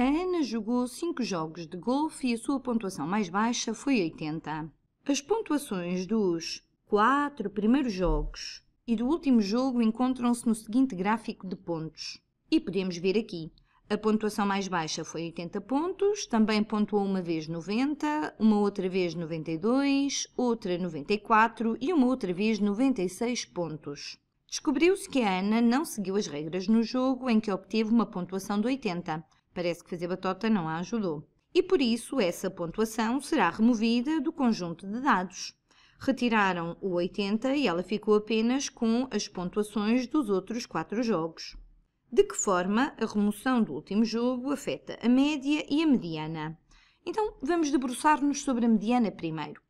A Ana jogou 5 jogos de golfe e a sua pontuação mais baixa foi 80. As pontuações dos 4 primeiros jogos e do último jogo encontram-se no seguinte gráfico de pontos. E podemos ver aqui. A pontuação mais baixa foi 80 pontos, também pontuou uma vez 90, uma outra vez 92, outra 94 e uma outra vez 96 pontos. Descobriu-se que a Ana não seguiu as regras no jogo em que obteve uma pontuação de 80 Parece que fazer batota não a ajudou. E por isso essa pontuação será removida do conjunto de dados. Retiraram o 80 e ela ficou apenas com as pontuações dos outros quatro jogos. De que forma a remoção do último jogo afeta a média e a mediana? Então vamos debruçar-nos sobre a mediana primeiro.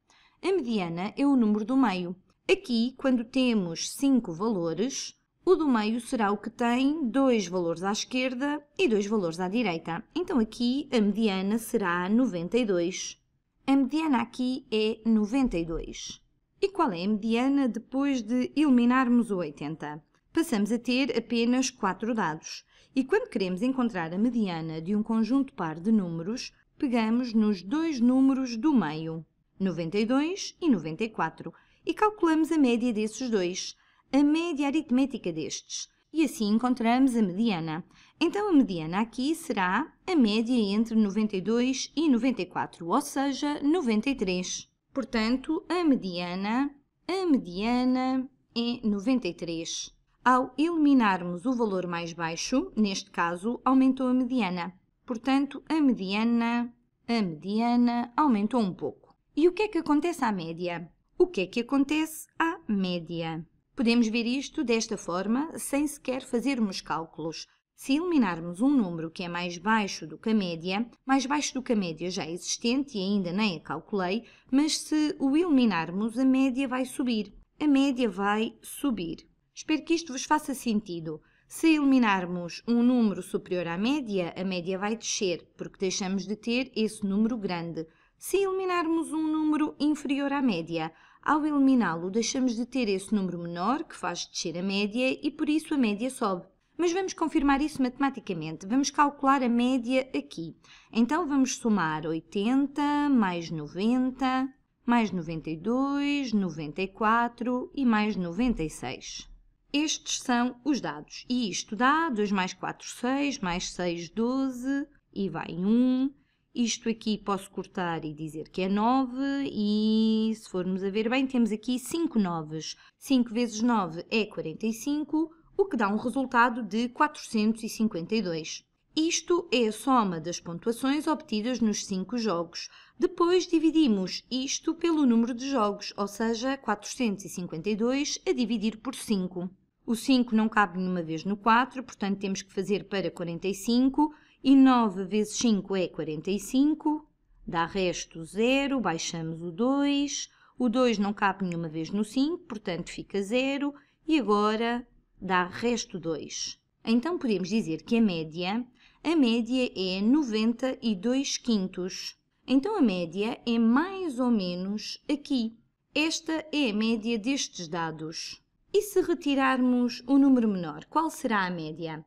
A mediana é o número do meio. Aqui, quando temos 5 valores, o do meio será o que tem dois valores à esquerda e dois valores à direita. Então aqui a mediana será 92. A mediana aqui é 92. E qual é a mediana depois de eliminarmos o 80? Passamos a ter apenas 4 dados. E quando queremos encontrar a mediana de um conjunto par de números, pegamos nos dois números do meio, 92 e 94, e calculamos a média desses dois a média aritmética destes, e assim encontramos a mediana. Então, a mediana aqui será a média entre 92 e 94, ou seja, 93. Portanto, a mediana, a mediana é 93. Ao eliminarmos o valor mais baixo, neste caso, aumentou a mediana. Portanto, a mediana, a mediana aumentou um pouco. E o que é que acontece à média? O que é que acontece à média? Podemos ver isto desta forma sem sequer fazermos cálculos. Se eliminarmos um número que é mais baixo do que a média, mais baixo do que a média já existente e ainda nem a calculei, mas se o eliminarmos, a média vai subir. A média vai subir. Espero que isto vos faça sentido. Se eliminarmos um número superior à média, a média vai descer, porque deixamos de ter esse número grande. Se eliminarmos um número inferior à média, ao eliminá-lo deixamos de ter esse número menor, que faz descer a média, e por isso a média sobe. Mas vamos confirmar isso matematicamente. Vamos calcular a média aqui. Então vamos somar 80 mais 90 mais 92, 94 e mais 96. Estes são os dados. E isto dá 2 mais 4, 6, mais 6, 12, e vai 1, isto aqui posso cortar e dizer que é 9 e se formos a ver bem temos aqui 5 noves. 5 vezes 9 é 45, o que dá um resultado de 452. Isto é a soma das pontuações obtidas nos 5 jogos. Depois dividimos isto pelo número de jogos, ou seja, 452 a dividir por 5. O 5 não cabe nenhuma vez no 4, portanto temos que fazer para 45 e 9 vezes 5 é 45, dá resto 0, baixamos o 2, o 2 não cabe nenhuma vez no 5, portanto fica 0, e agora dá resto 2. Então podemos dizer que a média, a média é 92 quintos. Então a média é mais ou menos aqui. Esta é a média destes dados. E se retirarmos o um número menor, qual será a média?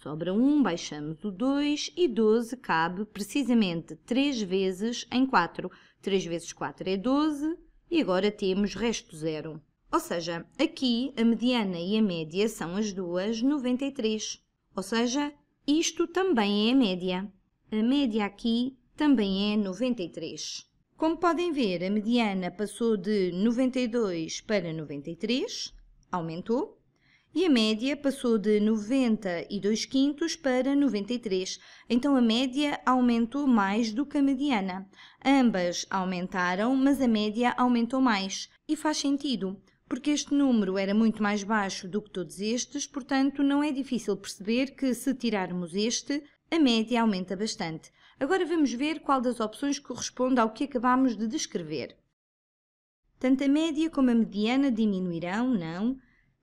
Sobra 1, baixamos o 2 e 12 cabe precisamente 3 vezes em 4. 3 vezes 4 é 12 e agora temos resto 0. Ou seja, aqui a mediana e a média são as duas 93. Ou seja, isto também é a média. A média aqui também é 93. Como podem ver, a mediana passou de 92 para 93, aumentou, e a média passou de 92 quintos para 93, então a média aumentou mais do que a mediana. Ambas aumentaram, mas a média aumentou mais. E faz sentido, porque este número era muito mais baixo do que todos estes, portanto não é difícil perceber que se tirarmos este, a média aumenta bastante. Agora vamos ver qual das opções corresponde ao que acabamos de descrever. Tanto a média como a mediana diminuirão, não?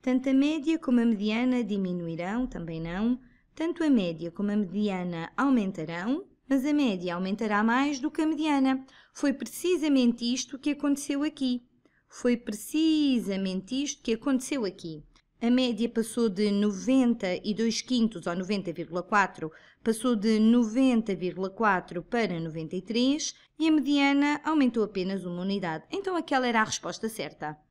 Tanto a média como a mediana diminuirão, também não. Tanto a média como a mediana aumentarão, mas a média aumentará mais do que a mediana. Foi precisamente isto que aconteceu aqui. Foi precisamente isto que aconteceu aqui. A média passou de 92 quintos ou 90,4, passou de 90,4 para 93 e a mediana aumentou apenas uma unidade. Então aquela era a resposta certa.